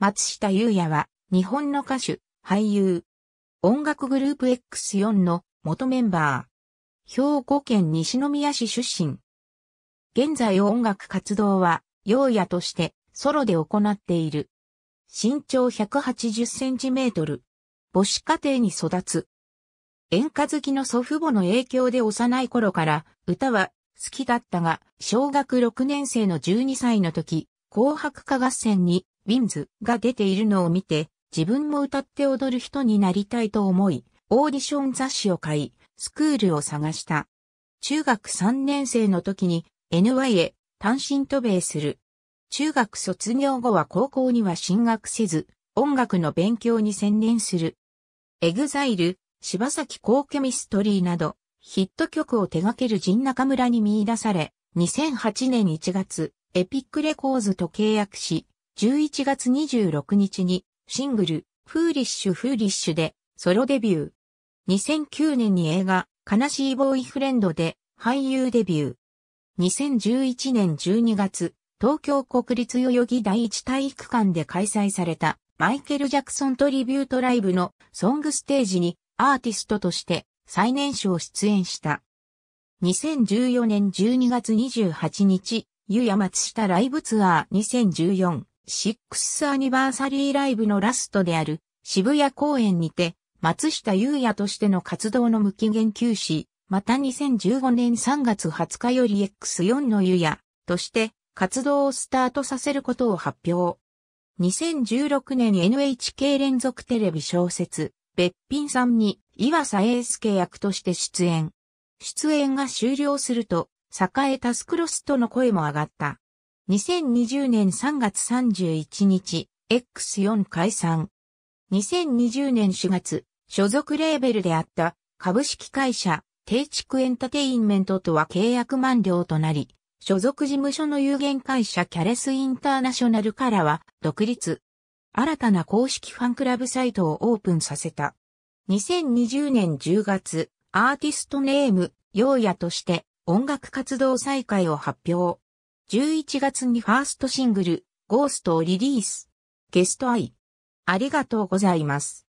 松下優也は、日本の歌手、俳優、音楽グループ X4 の元メンバー。兵庫県西宮市出身。現在音楽活動は、陽也としてソロで行っている。身長180センチメートル。母子家庭に育つ。演歌好きの祖父母の影響で幼い頃から歌は好きだったが、小学6年生の12歳の時、紅白歌合戦にウィンズが出ているのを見て、自分も歌って踊る人になりたいと思い、オーディション雑誌を買い、スクールを探した。中学3年生の時に NY へ単身渡米する。中学卒業後は高校には進学せず、音楽の勉強に専念する。エグザイル、柴崎高ケミストリーなど、ヒット曲を手掛ける陣中村に見出され、2008年1月、エピックレコーズと契約し、11月26日にシングル、フーリッシュフーリッシュでソロデビュー。2009年に映画、悲しいボーイフレンドで俳優デビュー。2011年12月、東京国立代々木第一体育館で開催されたマイケル・ジャクソントリビュートライブのソングステージにアーティストとして最年少出演した。2014年12月28日、湯屋松下ライブツアー2014 6th アニバーサリーライブのラストである渋谷公演にて松下優也としての活動の無期限休止、また2015年3月20日より X4 の優也として活動をスタートさせることを発表。2016年 NHK 連続テレビ小説、べっぴんさんに岩佐英介役として出演。出演が終了すると、栄タスクロスとの声も上がった。2020年3月31日、X4 解散。2020年4月、所属レーベルであった株式会社、定畜エンタテインメントとは契約満了となり、所属事務所の有限会社キャレスインターナショナルからは独立。新たな公式ファンクラブサイトをオープンさせた。2020年10月、アーティストネーム、ヨーヤとして音楽活動再開を発表。11月にファーストシングル、ゴーストをリリース。ゲストアイ。ありがとうございます。